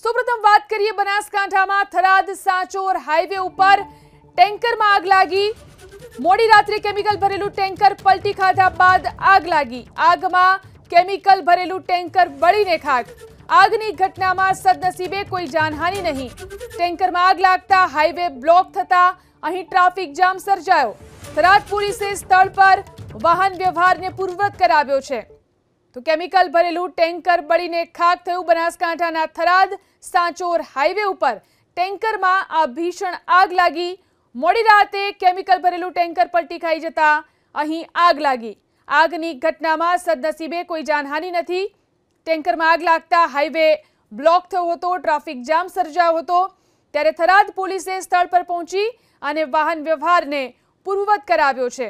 સૌપ્રથમ વાત કરીએ બનાસકાંઠામાં થરાદ સાંચોર હાઈવે ઉપર ટેન્કરમાં આગ લાગી મોડી રાત્રે કેમિકલ ભરેલું ટેન્કર પલટી ખાધા બાદ આગ લાગી આગમાં કેમિકલ ભરેલું ટેન્કર બળીને ખાક આગની ઘટનામાં સદનસીબે કોઈ જાનહાનિ નહીં ટેન્કરમાં આગ લાગતા હાઈવે બ્લોક થતા અહીં ટ્રાફિક જામ સર્જાયો થરાદ પોલીસે સ્થળ પર વાહન વ્યવહારને પૂર્વત કરાવ્યો છે તો કેમિકલ ભરેલું ટેન્કર બળીને ખાક થયું બનાસકાંઠાના થરાદ સાંચોર હાઈવે ઉપર ટેન્કરમાં આ ભીષણ આગ લાગી મોડી રાતે કેમિકલ ભરેલું ટેન્કર પલટી ખાઈ જતા અહીં આગ લાગી આગની ઘટનામાં સદનસીબે કોઈ જાનહાનિ નથી ટેન્કરમાં આગ લાગતા હાઈવે બ્લોક થયો હતો ટ્રાફિક જામ સર્જાયો હતો ત્યારે થરાદ પોલીસે સ્થળ પર પહોંચી અને વાહન વ્યવહારને પૂર્વવત કરાવ્યો છે